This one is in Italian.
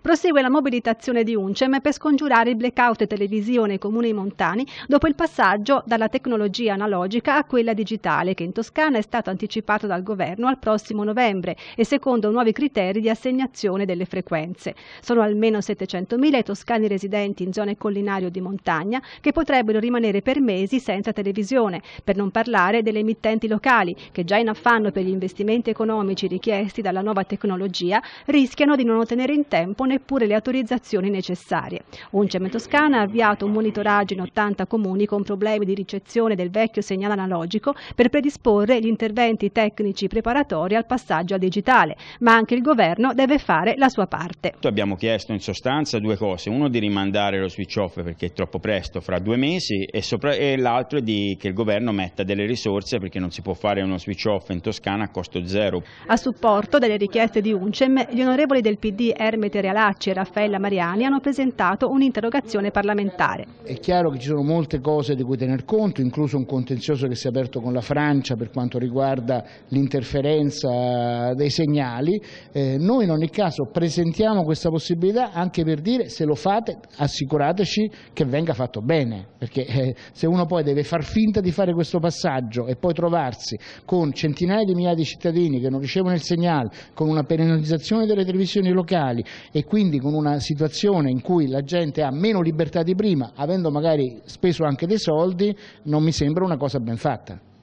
Prosegue la mobilitazione di Uncem per scongiurare il blackout televisione ai comuni montani dopo il passaggio dalla tecnologia analogica a quella digitale che in Toscana è stato anticipato dal governo al prossimo novembre e secondo nuovi criteri di assegnazione delle frequenze. Sono almeno 700.000 i toscani residenti in zone collinari o di montagna che potrebbero rimanere per mesi senza televisione, per non parlare delle emittenti locali che già in affanno per gli investimenti economici richiesti dalla nuova tecnologia rischiano di non ottenere in tempo neppure le autorizzazioni necessarie. Uncem Toscana ha avviato un monitoraggio in 80 comuni con problemi di ricezione del vecchio segnale analogico per predisporre gli interventi tecnici preparatori al passaggio a digitale, ma anche il governo deve fare la sua parte. Abbiamo chiesto in sostanza due cose, uno di rimandare lo switch off perché è troppo presto, fra due mesi, e, e l'altro è di, che il governo metta delle risorse perché non si può fare uno switch off in Toscana a costo zero. A supporto delle richieste di Uncem, gli onorevoli del PD Ermete Reala Baracci e Raffaella Mariani hanno presentato un'interrogazione parlamentare. È chiaro che ci sono molte cose di cui tener conto, incluso un contenzioso che si è aperto con la Francia per quanto riguarda l'interferenza dei segnali. Eh, noi in ogni caso presentiamo questa possibilità anche per dire se lo fate assicurateci che venga fatto bene, perché eh, se uno poi deve far finta di fare questo passaggio e poi trovarsi con centinaia di migliaia di cittadini che non ricevono il segnale, con una penalizzazione delle televisioni locali e quindi con una situazione in cui la gente ha meno libertà di prima, avendo magari speso anche dei soldi, non mi sembra una cosa ben fatta.